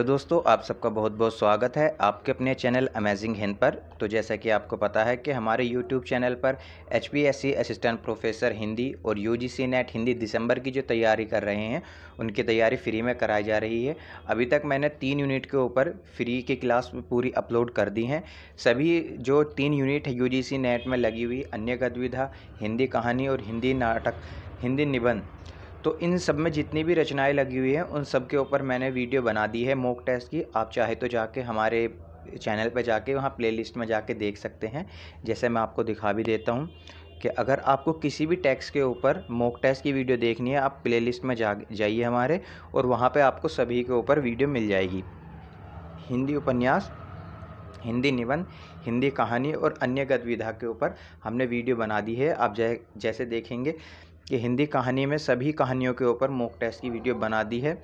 hello दोस्तों आप सबका बहुत बहुत स्वागत है आपके अपने चैनल अमेजिंग हिंद पर तो जैसा कि आपको पता है कि हमारे यूट्यूब चैनल पर एच असिस्टेंट प्रोफेसर हिंदी और यू नेट हिंदी दिसंबर की जो तैयारी कर रहे हैं उनकी तैयारी फ्री में कराई जा रही है अभी तक मैंने तीन यूनिट के ऊपर फ्री की क्लास पूरी अपलोड कर दी हैं सभी जो तीन यूनिट यू नेट में लगी हुई अन्य गतिविधा हिंदी कहानी और हिंदी नाटक हिंदी निबंध तो इन सब में जितनी भी रचनाएं लगी हुई हैं उन सब के ऊपर मैंने वीडियो बना दी है मॉक टेस्ट की आप चाहे तो जाके हमारे चैनल पर जाके वहाँ प्ले में जाके देख सकते हैं जैसे मैं आपको दिखा भी देता हूँ कि अगर आपको किसी भी टैक्स के ऊपर मॉक टेस्ट की वीडियो देखनी है आप प्लेलिस्ट में जा जाइए हमारे और वहाँ पे आपको सभी के ऊपर वीडियो मिल जाएगी हिंदी उपन्यास हिंदी निबंध हिंदी कहानी और अन्य गतिविधा के ऊपर हमने वीडियो बना दी है आप जै जैसे देखेंगे कि हिंदी कहानी में सभी कहानियों के ऊपर मॉक टेस्ट की वीडियो बना दी है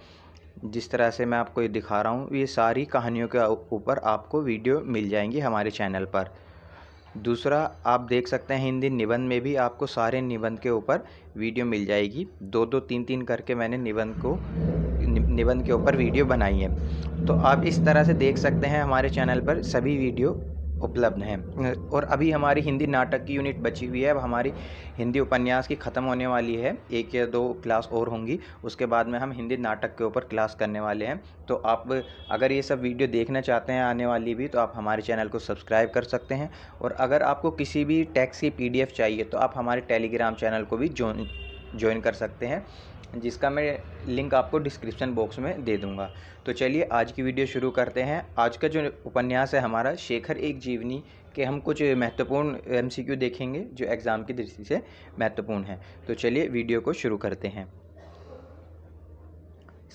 जिस तरह से मैं आपको ये दिखा रहा हूँ ये सारी कहानियों के ऊपर आपको वीडियो मिल जाएंगी हमारे चैनल पर दूसरा आप देख सकते हैं हिंदी निबंध में भी आपको सारे निबंध के ऊपर वीडियो मिल जाएगी दो दो तीन तीन करके मैंने निबंध को निबंध के ऊपर वीडियो बनाई है तो आप इस तरह से देख सकते हैं हमारे चैनल पर सभी वीडियो उपलब्ध हैं और अभी हमारी हिंदी नाटक की यूनिट बची हुई है अब हमारी हिंदी उपन्यास की ख़त्म होने वाली है एक या दो क्लास और होंगी उसके बाद में हम हिंदी नाटक के ऊपर क्लास करने वाले हैं तो आप अगर ये सब वीडियो देखना चाहते हैं आने वाली भी तो आप हमारे चैनल को सब्सक्राइब कर सकते हैं और अगर आपको किसी भी टैक्स की पी चाहिए तो आप हमारे टेलीग्राम चैनल को भी ज्वाइन कर सकते हैं जिसका मैं लिंक आपको डिस्क्रिप्शन बॉक्स में दे दूंगा तो चलिए आज की वीडियो शुरू करते हैं आज का जो उपन्यास है हमारा शेखर एक जीवनी के हम कुछ महत्वपूर्ण एमसीक्यू देखेंगे जो एग्ज़ाम की दृष्टि से महत्वपूर्ण है तो चलिए वीडियो को शुरू करते हैं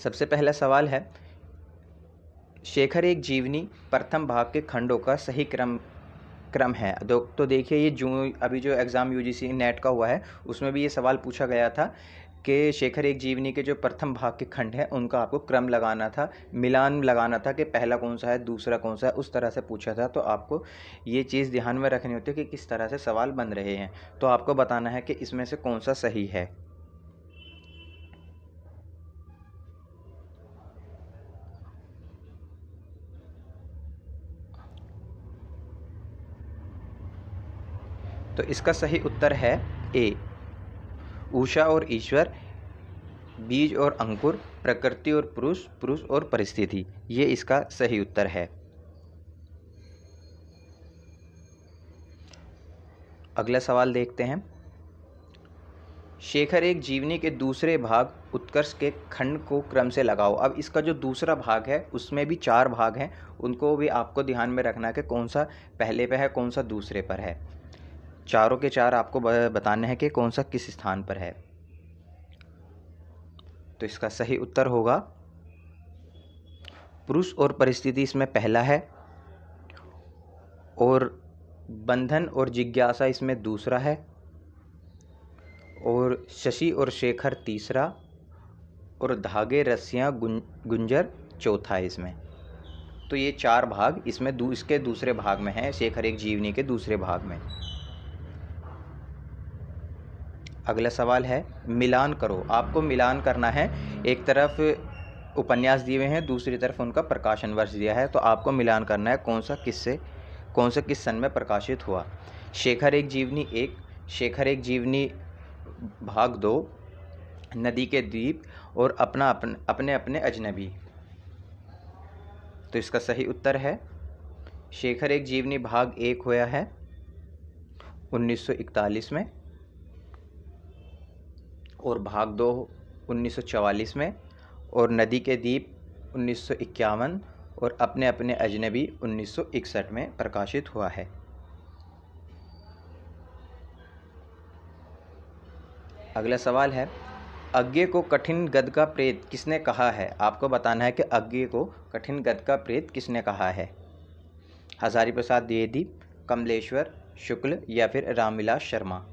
सबसे पहला सवाल है शेखर एक जीवनी प्रथम भाग के खंडों का सही क्रम क्रम है तो, तो देखिए ये जो अभी जो एग्ज़ाम यूजीसी नेट का हुआ है उसमें भी ये सवाल पूछा गया था के शेखर एक जीवनी के जो प्रथम भाग के खंड हैं उनका आपको क्रम लगाना था मिलान लगाना था कि पहला कौन सा है दूसरा कौन सा है उस तरह से पूछा था तो आपको ये चीज़ ध्यान में रखनी होती है कि किस तरह से सवाल बन रहे हैं तो आपको बताना है कि इसमें से कौन सा सही है तो इसका सही उत्तर है ए उषा और ईश्वर बीज और अंकुर प्रकृति और पुरुष पुरुष और परिस्थिति ये इसका सही उत्तर है अगला सवाल देखते हैं शेखर एक जीवनी के दूसरे भाग उत्कर्ष के खंड को क्रम से लगाओ अब इसका जो दूसरा भाग है उसमें भी चार भाग हैं उनको भी आपको ध्यान में रखना है कि कौन सा पहले पर है कौन सा दूसरे पर है चारों के चार आपको बताने हैं कि कौन सा किस स्थान पर है तो इसका सही उत्तर होगा पुरुष और परिस्थिति इसमें पहला है और बंधन और जिज्ञासा इसमें दूसरा है और शशि और शेखर तीसरा और धागे रस्सियाँ गुं, गुंजर चौथा है इसमें तो ये चार भाग इसमें दू, इसके दूसरे भाग में हैं शेखर एक जीवनी के दूसरे भाग में अगला सवाल है मिलान करो आपको मिलान करना है एक तरफ उपन्यास दिए हुए हैं दूसरी तरफ उनका प्रकाशन वर्ष दिया है तो आपको मिलान करना है कौन सा किससे कौन सा किस सन में प्रकाशित हुआ शेखर एक जीवनी एक शेखर एक जीवनी भाग दो नदी के द्वीप और अपना अपन, अपने अपने अजनबी तो इसका सही उत्तर है शेखर एक जीवनी भाग एक हुआ है 1941 में और भाग दो 1944 में और नदी के द्वीप उन्नीस और अपने अपने अजनबी 1961 में प्रकाशित हुआ है अगला सवाल है अज्ञे को कठिन गद का प्रेत किसने कहा है आपको बताना है कि अज्ञे को कठिन गद का प्रेत किसने कहा है हजारी प्रसाद द्विवेदी कमलेश्वर शुक्ल या फिर रामविलास शर्मा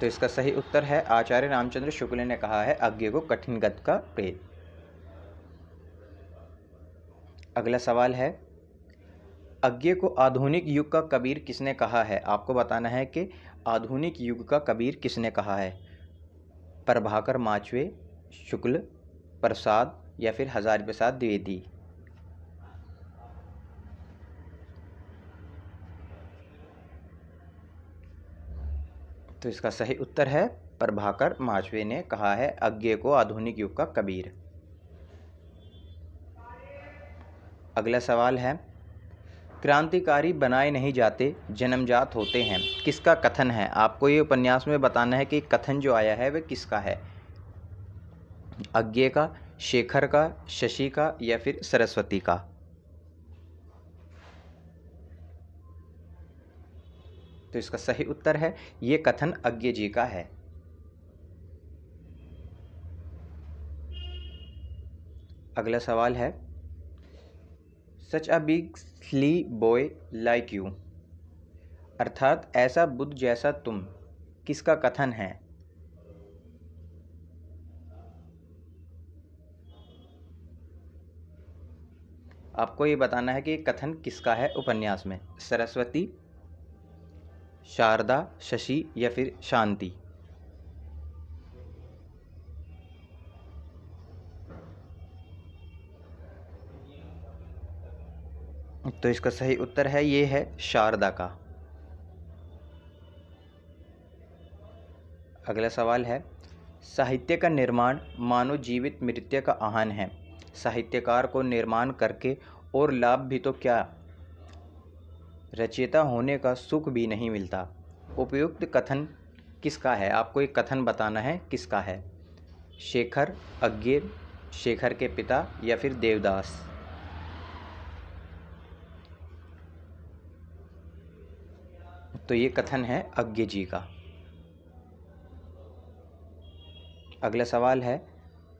तो इसका सही उत्तर है आचार्य रामचंद्र शुक्ल ने कहा है अज्ञ को कठिन गत का प्रेत अगला सवाल है अज्ञ को आधुनिक युग का कबीर किसने कहा है आपको बताना है कि आधुनिक युग का कबीर किसने कहा है प्रभाकर माचवे शुक्ल प्रसाद या फिर हजार प्रसाद द्विवेदी तो इसका सही उत्तर है प्रभाकर माचवे ने कहा है अज्ञे को आधुनिक युग का कबीर अगला सवाल है क्रांतिकारी बनाए नहीं जाते जन्मजात होते हैं किसका कथन है आपको ये उपन्यास में बताना है कि कथन जो आया है वह किसका है अज्ञे का शेखर का शशि का या फिर सरस्वती का तो इसका सही उत्तर है ये कथन अज्ञ जी का है अगला सवाल है such a big sly boy like you अर्थात ऐसा बुद्ध जैसा तुम किसका कथन है आपको ये बताना है कि कथन किसका है उपन्यास में सरस्वती शारदा शशि या फिर शांति तो इसका सही उत्तर है ये है शारदा का अगला सवाल है साहित्य का निर्माण मानव जीवित नृत्य का आहान है साहित्यकार को निर्माण करके और लाभ भी तो क्या रचयिता होने का सुख भी नहीं मिलता उपयुक्त कथन किसका है आपको एक कथन बताना है किसका है शेखर अज्ञे शेखर के पिता या फिर देवदास तो ये कथन है अज्ञ जी का अगला सवाल है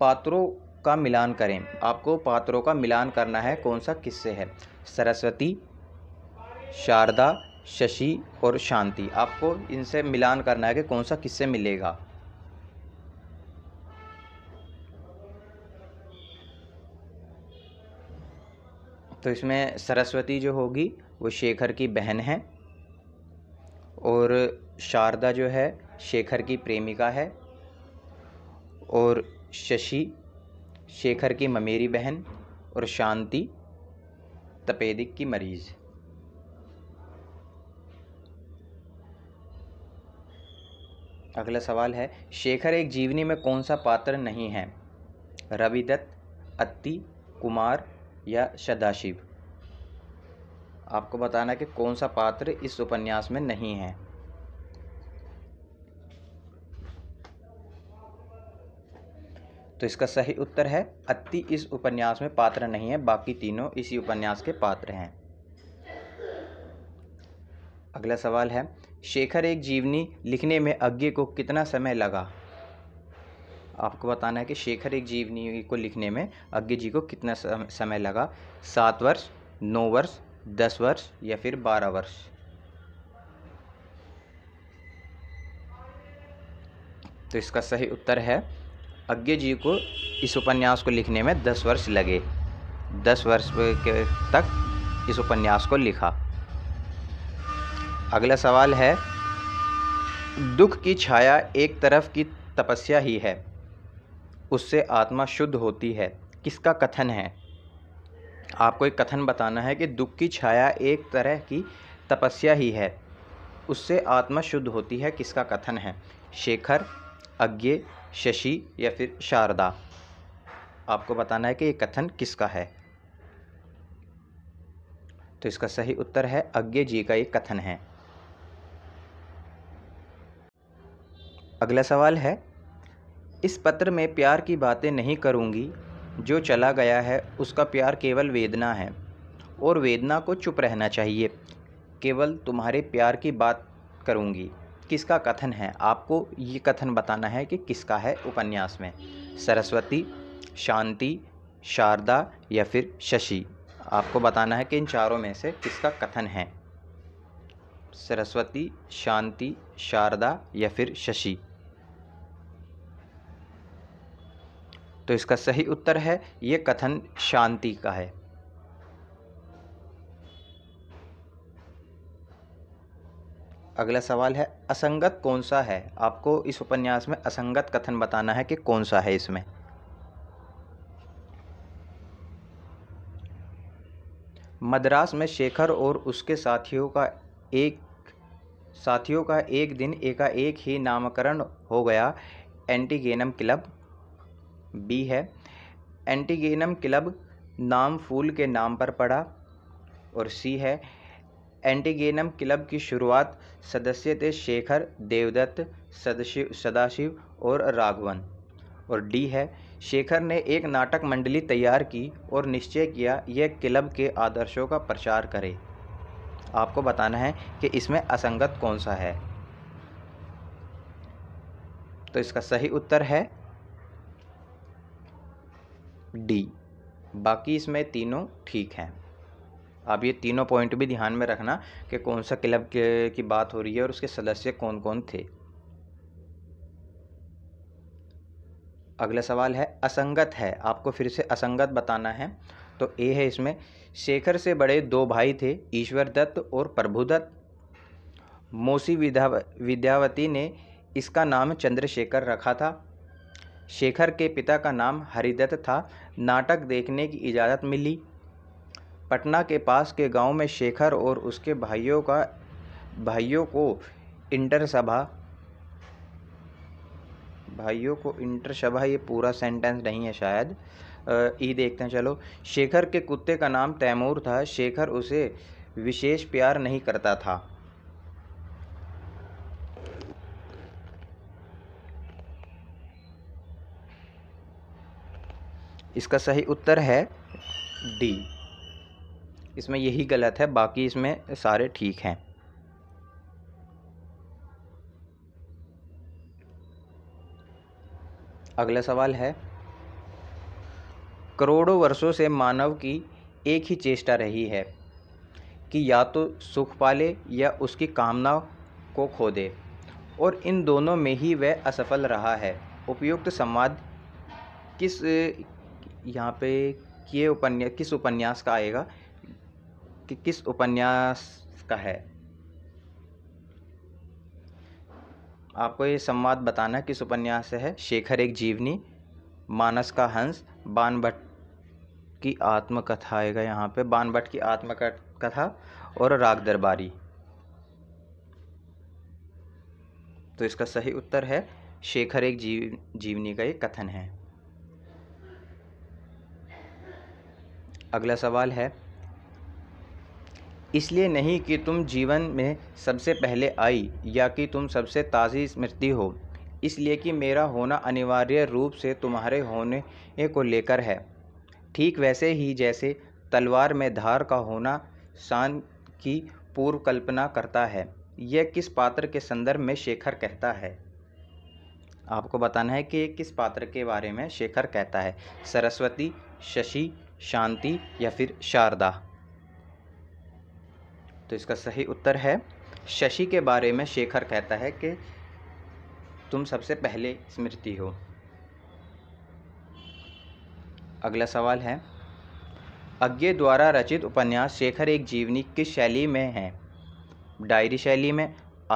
पात्रों का मिलान करें आपको पात्रों का मिलान करना है कौन सा किससे है सरस्वती शारदा शशि और शांति आपको इनसे मिलान करना है कि कौन सा किससे मिलेगा तो इसमें सरस्वती जो होगी वो शेखर की बहन है और शारदा जो है शेखर की प्रेमिका है और शशि शेखर की ममेरी बहन और शांति तपेदिक की मरीज़ अगला सवाल है शेखर एक जीवनी में कौन सा पात्र नहीं है रविदत्त अति कुमार या सदाशिव आपको बताना कि कौन सा पात्र इस उपन्यास में नहीं है तो इसका सही उत्तर है अति इस उपन्यास में पात्र नहीं है बाकी तीनों इसी उपन्यास के पात्र हैं अगला सवाल है शेखर एक जीवनी लिखने में अज्ञे को कितना समय लगा आपको बताना है कि शेखर एक जीवनी को लिखने में अज्ञे जी को कितना समय लगा सात वर्ष नौ वर्ष दस वर्ष या फिर बारह वर्ष तो इसका सही उत्तर है अज्ञे जी को इस उपन्यास को लिखने में दस वर्ष लगे दस वर्ष के तक इस उपन्यास को लिखा अगला सवाल है दुख की छाया एक तरफ की तपस्या ही है उससे आत्मा शुद्ध होती है किसका कथन है आपको एक कथन बताना है कि दुख की छाया एक तरह की तपस्या ही है उससे आत्मा शुद्ध होती है किसका कथन है शेखर अज्ञे शशि या फिर शारदा आपको बताना है कि ये कथन किसका है तो इसका सही उत्तर है अज्ञे जी का एक कथन है अगला सवाल है इस पत्र में प्यार की बातें नहीं करूँगी जो चला गया है उसका प्यार केवल वेदना है और वेदना को चुप रहना चाहिए केवल तुम्हारे प्यार की बात करूँगी किसका कथन है आपको ये कथन बताना है कि किसका है उपन्यास में सरस्वती शांति शारदा या फिर शशि आपको बताना है कि इन चारों में से किसका कथन है सरस्वती शांति शारदा या फिर शशि तो इसका सही उत्तर है ये कथन शांति का है अगला सवाल है असंगत कौन सा है आपको इस उपन्यास में असंगत कथन बताना है कि कौन सा है इसमें मद्रास में शेखर और उसके साथियों का एक साथियों का एक दिन एकाएक ही नामकरण हो गया एंटीगेनम क्लब बी है एंटीगेनम क्लब नाम फूल के नाम पर पड़ा और सी है एंटीगेनम क्लब की शुरुआत सदस्य थे शेखर देवदत्त सदशिव सदाशिव और राघवन और डी है शेखर ने एक नाटक मंडली तैयार की और निश्चय किया यह क्लब के आदर्शों का प्रचार करे आपको बताना है कि इसमें असंगत कौन सा है तो इसका सही उत्तर है डी बाकी इसमें तीनों ठीक हैं आप ये तीनों पॉइंट भी ध्यान में रखना कि कौन सा क्लब की बात हो रही है और उसके सदस्य कौन कौन थे अगला सवाल है असंगत है आपको फिर से असंगत बताना है तो ए है इसमें शेखर से बड़े दो भाई थे ईश्वर दत्त और प्रभुदत्त मौसी विद्या विद्यावती ने इसका नाम चंद्रशेखर रखा था शेखर के पिता का नाम हरिदत्त था नाटक देखने की इजाज़त मिली पटना के पास के गांव में शेखर और उसके भाइयों का भाइयों को इंटर सभा भाइयों को इंटर सभा ये पूरा सेंटेंस नहीं है शायद ई देखते हैं चलो शेखर के कुत्ते का नाम तैमूर था शेखर उसे विशेष प्यार नहीं करता था इसका सही उत्तर है डी इसमें यही गलत है बाकी इसमें सारे ठीक हैं अगला सवाल है करोड़ों वर्षों से मानव की एक ही चेष्टा रही है कि या तो सुख पाले या उसकी कामना को खो दे और इन दोनों में ही वह असफल रहा है उपयुक्त संवाद किस यहाँ पे किए उपन्यास किस उपन्यास का आएगा कि किस उपन्यास का है आपको ये संवाद बताना किस उपन्यास से है शेखर एक जीवनी मानस का हंस बाण भट्ट की आत्मकथा आएगा यहाँ पे भट्ट की आत्मकथा और राग दरबारी तो इसका सही उत्तर है शेखर एक जीव जीवनी का एक कथन है अगला सवाल है इसलिए नहीं कि तुम जीवन में सबसे पहले आई या कि तुम सबसे ताज़ी स्मृति हो इसलिए कि मेरा होना अनिवार्य रूप से तुम्हारे होने को लेकर है ठीक वैसे ही जैसे तलवार में धार का होना शान की पूर्व कल्पना करता है यह किस पात्र के संदर्भ में शेखर कहता है आपको बताना है कि किस पात्र के बारे में शेखर कहता है सरस्वती शशि शांति या फिर शारदा तो इसका सही उत्तर है शशि के बारे में शेखर कहता है कि तुम सबसे पहले स्मृति हो अगला सवाल है अज्ञे द्वारा रचित उपन्यास शेखर एक जीवनी किस शैली में है डायरी शैली में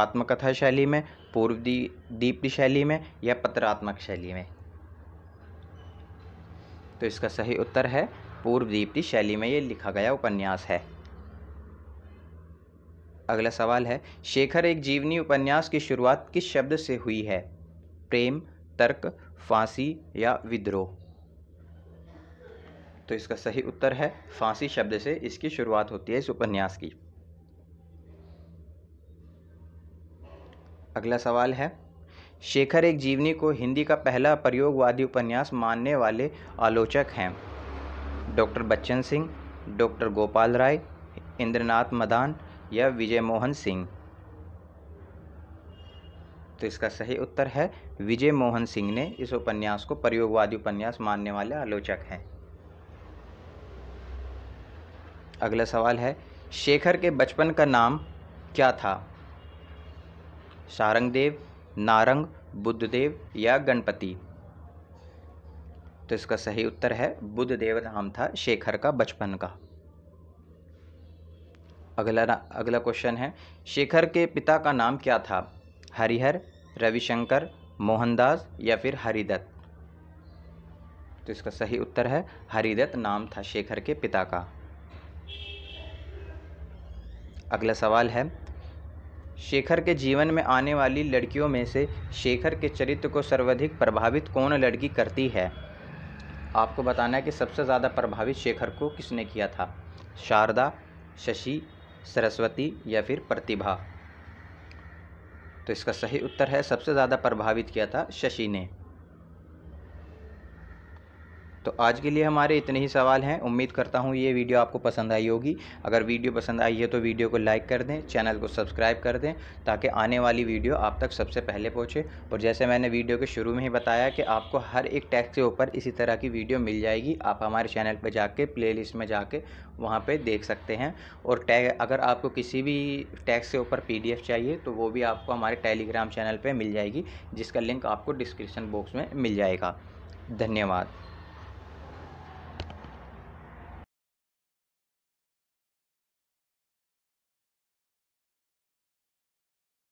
आत्मकथा शैली में पूर्व दी, दीप्ति शैली में या पत्रात्मक शैली में तो इसका सही उत्तर है पूर्व दीप्ति शैली में ये लिखा गया उपन्यास है अगला सवाल है शेखर एक जीवनी उपन्यास की शुरुआत किस शब्द से हुई है प्रेम तर्क फांसी या विद्रोह तो इसका सही उत्तर है फांसी शब्द से इसकी शुरुआत होती है इस उपन्यास की अगला सवाल है शेखर एक जीवनी को हिंदी का पहला प्रयोगवादी उपन्यास मानने वाले आलोचक हैं डॉक्टर बच्चन सिंह डॉक्टर गोपाल राय इंद्रनाथ मदान या विजय मोहन सिंह तो इसका सही उत्तर है विजय मोहन सिंह ने इस उपन्यास को प्रयोगवादी उपन्यास मानने वाले आलोचक हैं अगला सवाल है शेखर के बचपन का नाम क्या था सारंगदेव नारंग बुद्धदेव या गणपति तो इसका सही उत्तर है बुद्धदेव नाम था शेखर का बचपन का अगला अगला क्वेश्चन है शेखर के पिता का नाम क्या था हरिहर रविशंकर मोहनदास या फिर हरिदत्त तो इसका सही उत्तर है हरिदत्त नाम था शेखर के पिता का अगला सवाल है शेखर के जीवन में आने वाली लड़कियों में से शेखर के चरित्र को सर्वाधिक प्रभावित कौन लड़की करती है आपको बताना है कि सबसे ज़्यादा प्रभावित शेखर को किसने किया था शारदा शशि सरस्वती या फिर प्रतिभा तो इसका सही उत्तर है सबसे ज़्यादा प्रभावित किया था शशि ने तो आज के लिए हमारे इतने ही सवाल हैं उम्मीद करता हूँ ये वीडियो आपको पसंद आई होगी अगर वीडियो पसंद आई है तो वीडियो को लाइक कर दें चैनल को सब्सक्राइब कर दें ताकि आने वाली वीडियो आप तक सबसे पहले पहुँचे और जैसे मैंने वीडियो के शुरू में ही बताया कि आपको हर एक टैक्स के ऊपर इसी तरह की वीडियो मिल जाएगी आप हमारे चैनल पर जाके प्ले लिस्ट में जाके वहाँ पर देख सकते हैं और टैग अगर आपको किसी भी टैक्स के ऊपर पी चाहिए तो वो भी आपको हमारे टेलीग्राम चैनल पर मिल जाएगी जिसका लिंक आपको डिस्क्रिप्शन बॉक्स में मिल जाएगा धन्यवाद